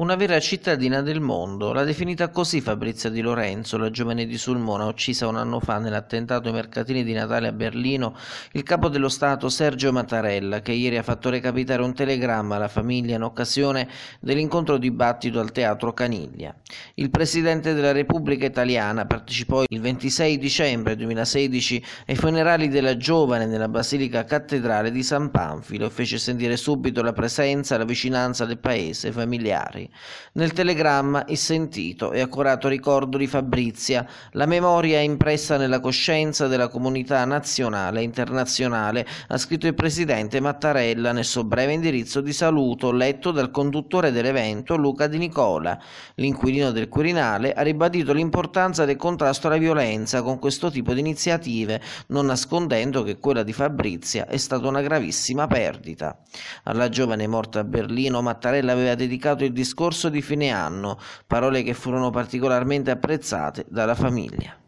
Una vera cittadina del mondo, l'ha definita così Fabrizia Di Lorenzo, la giovane di Sulmona uccisa un anno fa nell'attentato ai mercatini di Natale a Berlino, il capo dello Stato Sergio Mattarella, che ieri ha fatto recapitare un telegramma alla famiglia in occasione dell'incontro dibattito al Teatro Caniglia. Il Presidente della Repubblica Italiana partecipò il 26 dicembre 2016 ai funerali della giovane nella Basilica Cattedrale di San Panfilo e fece sentire subito la presenza e la vicinanza del paese e familiari. Nel telegramma il sentito e accurato ricordo di Fabrizia, la memoria impressa nella coscienza della comunità nazionale e internazionale, ha scritto il presidente Mattarella nel suo breve indirizzo di saluto letto dal conduttore dell'evento Luca Di Nicola. L'inquilino del Quirinale ha ribadito l'importanza del contrasto alla violenza con questo tipo di iniziative, non nascondendo che quella di Fabrizia è stata una gravissima perdita. Alla giovane morta a Berlino Mattarella aveva dedicato il discorso discorso di fine anno, parole che furono particolarmente apprezzate dalla famiglia.